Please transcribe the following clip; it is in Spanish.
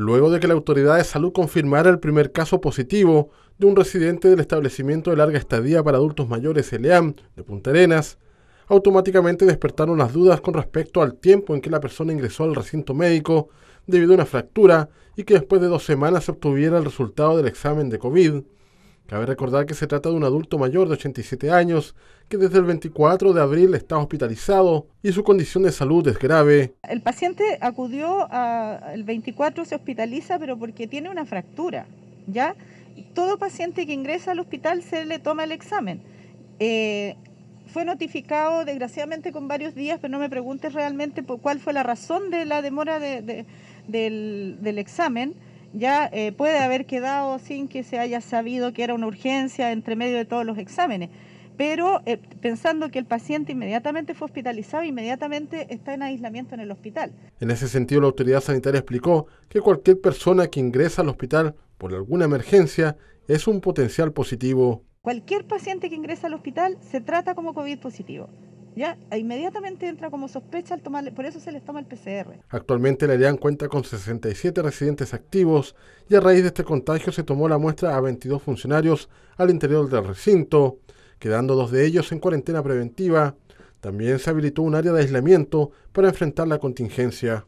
luego de que la autoridad de salud confirmara el primer caso positivo de un residente del establecimiento de larga estadía para adultos mayores ELEAM de Punta Arenas, automáticamente despertaron las dudas con respecto al tiempo en que la persona ingresó al recinto médico debido a una fractura y que después de dos semanas se obtuviera el resultado del examen de COVID, Cabe recordar que se trata de un adulto mayor de 87 años que desde el 24 de abril está hospitalizado y su condición de salud es grave. El paciente acudió a, el 24, se hospitaliza, pero porque tiene una fractura. ¿ya? Todo paciente que ingresa al hospital se le toma el examen. Eh, fue notificado desgraciadamente con varios días, pero no me preguntes realmente cuál fue la razón de la demora del examen ya eh, puede haber quedado sin que se haya sabido que era una urgencia entre medio de todos los exámenes. Pero eh, pensando que el paciente inmediatamente fue hospitalizado, inmediatamente está en aislamiento en el hospital. En ese sentido, la autoridad sanitaria explicó que cualquier persona que ingresa al hospital por alguna emergencia es un potencial positivo. Cualquier paciente que ingresa al hospital se trata como COVID positivo ya inmediatamente entra como sospecha al tomarle, por eso se les toma el PCR. Actualmente la DEAN cuenta con 67 residentes activos y a raíz de este contagio se tomó la muestra a 22 funcionarios al interior del recinto, quedando dos de ellos en cuarentena preventiva. También se habilitó un área de aislamiento para enfrentar la contingencia.